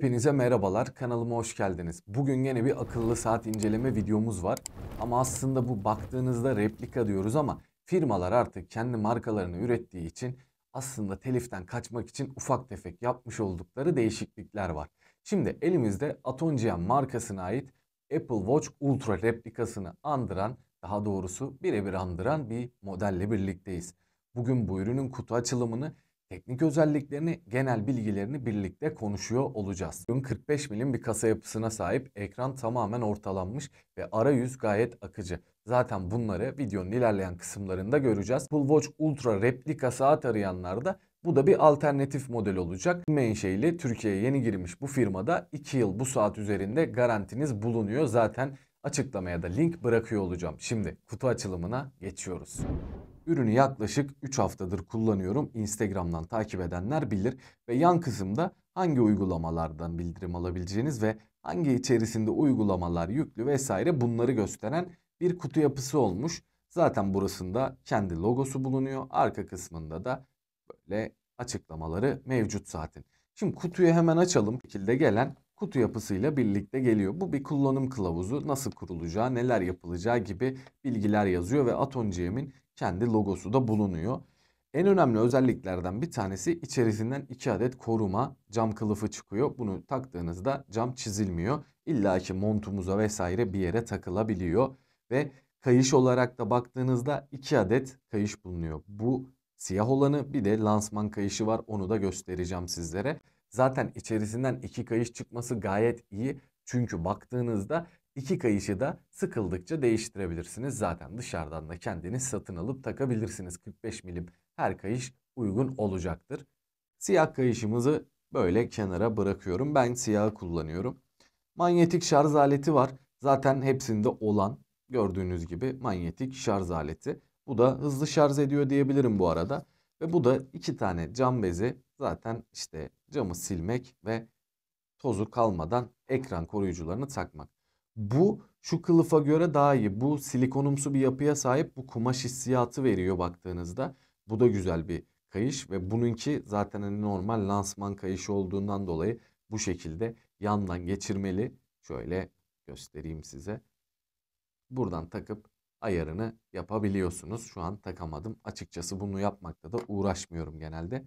Hepinize merhabalar, kanalıma hoş geldiniz. Bugün yine bir akıllı saat inceleme videomuz var. Ama aslında bu baktığınızda replika diyoruz ama firmalar artık kendi markalarını ürettiği için aslında teliften kaçmak için ufak tefek yapmış oldukları değişiklikler var. Şimdi elimizde Atongian markasına ait Apple Watch Ultra replikasını andıran, daha doğrusu birebir andıran bir modelle birlikteyiz. Bugün bu ürünün kutu açılımını teknik özelliklerini, genel bilgilerini birlikte konuşuyor olacağız. 45 milim bir kasa yapısına sahip, ekran tamamen ortalanmış ve arayüz gayet akıcı. Zaten bunları videonun ilerleyen kısımlarında göreceğiz. Apple Watch Ultra replika saat arayanlar da bu da bir alternatif model olacak. Menşeili Türkiye'ye yeni girmiş bu firmada 2 yıl bu saat üzerinde garantiniz bulunuyor. Zaten Açıklamaya da link bırakıyor olacağım. Şimdi kutu açılımına geçiyoruz. Ürünü yaklaşık 3 haftadır kullanıyorum. Instagram'dan takip edenler bilir ve yan kısımda hangi uygulamalardan bildirim alabileceğiniz ve hangi içerisinde uygulamalar yüklü vesaire bunları gösteren bir kutu yapısı olmuş. Zaten burasında kendi logosu bulunuyor. Arka kısmında da böyle açıklamaları mevcut zaten. Şimdi kutuyu hemen açalım. Bu şekilde gelen kutu yapısıyla birlikte geliyor. Bu bir kullanım kılavuzu nasıl kurulacağı, neler yapılacağı gibi bilgiler yazıyor ve AtonGM'in kendi logosu da bulunuyor. En önemli özelliklerden bir tanesi içerisinden 2 adet koruma cam kılıfı çıkıyor. Bunu taktığınızda cam çizilmiyor. İlla ki montumuza vesaire bir yere takılabiliyor. Ve kayış olarak da baktığınızda 2 adet kayış bulunuyor. Bu siyah olanı bir de lansman kayışı var onu da göstereceğim sizlere. Zaten içerisinden iki kayış çıkması gayet iyi. Çünkü baktığınızda iki kayışı da sıkıldıkça değiştirebilirsiniz. Zaten dışarıdan da kendiniz satın alıp takabilirsiniz. 45 milim her kayış uygun olacaktır. Siyah kayışımızı böyle kenara bırakıyorum. Ben siyahı kullanıyorum. Manyetik şarj aleti var. Zaten hepsinde olan gördüğünüz gibi manyetik şarj aleti. Bu da hızlı şarj ediyor diyebilirim bu arada. Ve bu da iki tane cam bezi zaten işte camı silmek ve tozu kalmadan ekran koruyucularını takmak. Bu şu kılıfa göre daha iyi. Bu silikonumsu bir yapıya sahip. Bu kumaş hissiyatı veriyor baktığınızda. Bu da güzel bir kayış ve bununki zaten hani normal lansman kayışı olduğundan dolayı bu şekilde yandan geçirmeli. Şöyle göstereyim size. Buradan takıp ayarını yapabiliyorsunuz. Şu an takamadım. Açıkçası bunu yapmakta da uğraşmıyorum genelde.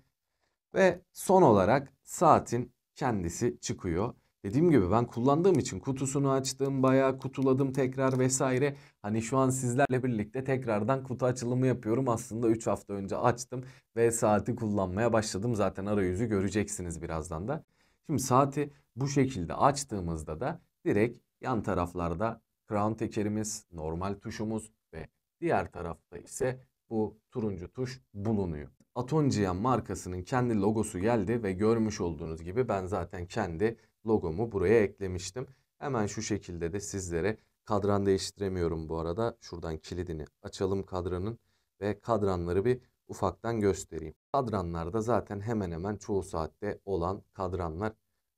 Ve son olarak saatin kendisi çıkıyor. Dediğim gibi ben kullandığım için kutusunu açtım, bayağı kutuladım tekrar vesaire. Hani şu an sizlerle birlikte tekrardan kutu açılımı yapıyorum. Aslında 3 hafta önce açtım ve saati kullanmaya başladım. Zaten arayüzü göreceksiniz birazdan da. Şimdi saati bu şekilde açtığımızda da direkt yan taraflarda crown tekerimiz, normal tuşumuz ve diğer tarafta ise bu turuncu tuş bulunuyor. Atongian markasının kendi logosu geldi ve görmüş olduğunuz gibi ben zaten kendi logomu buraya eklemiştim. Hemen şu şekilde de sizlere kadran değiştiremiyorum bu arada. Şuradan kilidini açalım kadranın ve kadranları bir ufaktan göstereyim. Kadranlarda zaten hemen hemen çoğu saatte olan kadranlar.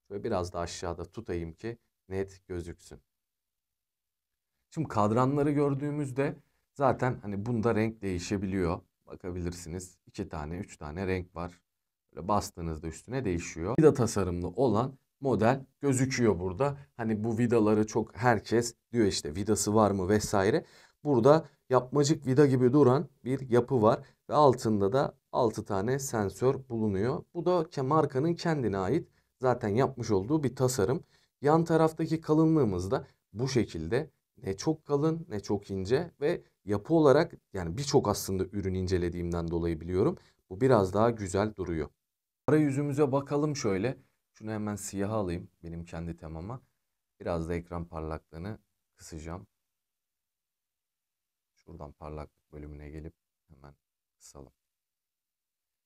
Şöyle biraz da aşağıda tutayım ki net gözüksün. Şimdi kadranları gördüğümüzde zaten hani bunda renk değişebiliyor. Bakabilirsiniz iki tane üç tane renk var. Böyle bastığınızda üstüne değişiyor. Vida tasarımlı olan model gözüküyor burada. Hani bu vidaları çok herkes diyor işte vidası var mı vesaire. Burada yapmacık vida gibi duran bir yapı var ve altında da 6 tane sensör bulunuyor. Bu da markanın kendine ait zaten yapmış olduğu bir tasarım. Yan taraftaki kalınlığımız da bu şekilde ne çok kalın ne çok ince ve yapı olarak yani birçok aslında ürün incelediğimden dolayı biliyorum. Bu biraz daha güzel duruyor. Ara yüzümüze bakalım şöyle. Şunu hemen siyaha alayım benim kendi temama. Biraz da ekran parlaklığını kısacağım. Şuradan parlaklık bölümüne gelip hemen kısalım.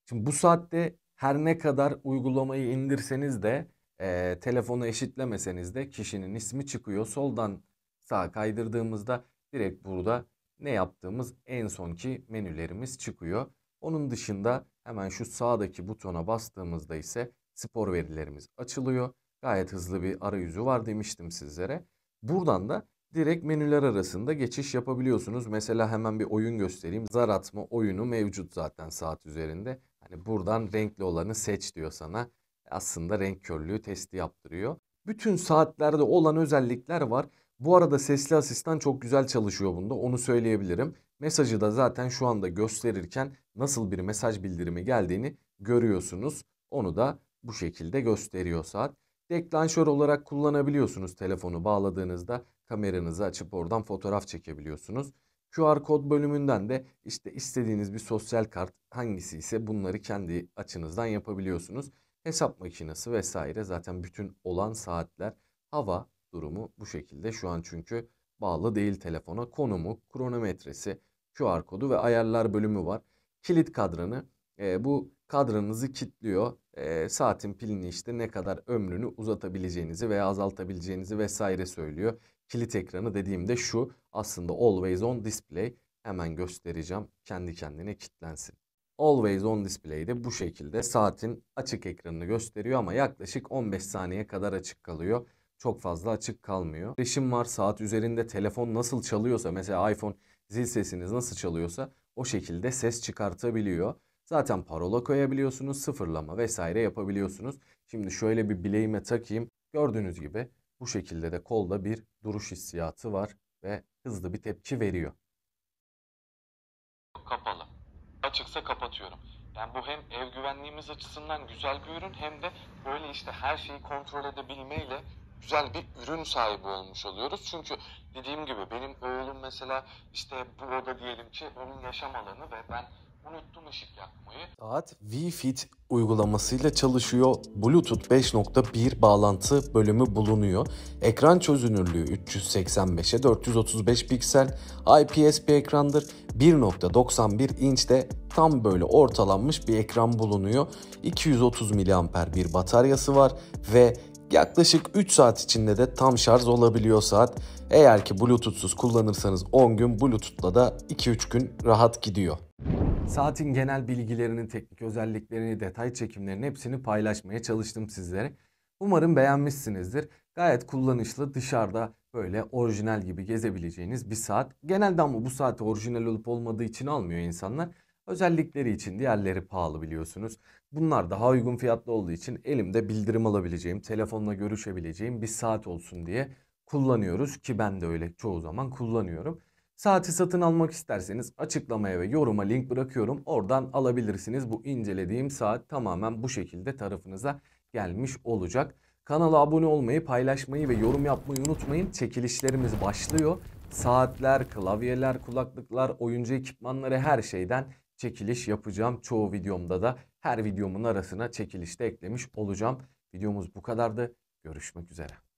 Şimdi bu saatte her ne kadar uygulamayı indirseniz de e, telefonu eşitlemeseniz de kişinin ismi çıkıyor. Soldan sağa kaydırdığımızda direkt burada ne yaptığımız en sonki menülerimiz çıkıyor. Onun dışında hemen şu sağdaki butona bastığımızda ise spor verilerimiz açılıyor. Gayet hızlı bir arayüzü var demiştim sizlere. Buradan da direkt menüler arasında geçiş yapabiliyorsunuz. Mesela hemen bir oyun göstereyim. Zar atma oyunu mevcut zaten saat üzerinde. Hani buradan renkli olanı seç diyor sana. Aslında renk körlüğü testi yaptırıyor. Bütün saatlerde olan özellikler var. Bu arada sesli asistan çok güzel çalışıyor bunda onu söyleyebilirim. Mesajı da zaten şu anda gösterirken nasıl bir mesaj bildirimi geldiğini görüyorsunuz. Onu da bu şekilde gösteriyor saat. Deklanşör olarak kullanabiliyorsunuz telefonu bağladığınızda kameranızı açıp oradan fotoğraf çekebiliyorsunuz. QR kod bölümünden de işte istediğiniz bir sosyal kart hangisi ise bunları kendi açınızdan yapabiliyorsunuz. Hesap makinesi vesaire zaten bütün olan saatler hava, durumu bu şekilde. Şu an çünkü bağlı değil telefona. Konumu, kronometresi, QR kodu ve ayarlar bölümü var. Kilit kadranı e, bu kadranızı kilitliyor. E, saatin pilini işte ne kadar ömrünü uzatabileceğinizi veya azaltabileceğinizi vesaire söylüyor. Kilit ekranı dediğimde şu aslında Always On Display. Hemen göstereceğim kendi kendine kilitlensin. Always On Display'de bu şekilde saatin açık ekranını gösteriyor ama yaklaşık 15 saniye kadar açık kalıyor çok fazla açık kalmıyor. Eşim var saat üzerinde telefon nasıl çalıyorsa mesela iPhone zil sesiniz nasıl çalıyorsa o şekilde ses çıkartabiliyor. Zaten parola koyabiliyorsunuz, sıfırlama vesaire yapabiliyorsunuz. Şimdi şöyle bir bileğime takayım. Gördüğünüz gibi bu şekilde de kolda bir duruş hissiyatı var ve hızlı bir tepki veriyor. Kapalı. Açıksa kapatıyorum. Yani bu hem ev güvenliğimiz açısından güzel bir ürün hem de böyle işte her şeyi kontrol edebilmeyle güzel bir ürün sahibi olmuş oluyoruz. Çünkü dediğim gibi benim oğlum mesela işte bu oda diyelim ki onun yaşam alanı ve ben unuttum ışık yakmayı. Saat V Fit uygulamasıyla çalışıyor. Bluetooth 5.1 bağlantı bölümü bulunuyor. Ekran çözünürlüğü 385'e 435 piksel. IPS bir ekrandır. 1.91 inçte tam böyle ortalanmış bir ekran bulunuyor. 230 mAh bir bataryası var ve Yaklaşık 3 saat içinde de tam şarj olabiliyor saat. Eğer ki Bluetooth'suz kullanırsanız 10 gün Bluetooth'la da 2-3 gün rahat gidiyor. Saatin genel bilgilerini, teknik özelliklerini, detay çekimlerini hepsini paylaşmaya çalıştım sizlere. Umarım beğenmişsinizdir. Gayet kullanışlı dışarıda böyle orijinal gibi gezebileceğiniz bir saat. Genelde ama bu saati orijinal olup olmadığı için almıyor insanlar. Özellikleri için diğerleri pahalı biliyorsunuz. Bunlar daha uygun fiyatlı olduğu için elimde bildirim alabileceğim, telefonla görüşebileceğim bir saat olsun diye kullanıyoruz ki ben de öyle çoğu zaman kullanıyorum. Saati satın almak isterseniz açıklamaya ve yoruma link bırakıyorum. Oradan alabilirsiniz. Bu incelediğim saat tamamen bu şekilde tarafınıza gelmiş olacak. Kanala abone olmayı, paylaşmayı ve yorum yapmayı unutmayın. Çekilişlerimiz başlıyor. Saatler, klavyeler, kulaklıklar, oyuncu ekipmanları her şeyden çekiliş yapacağım. Çoğu videomda da her videomun arasına çekilişte eklemiş olacağım. Videomuz bu kadardı. Görüşmek üzere.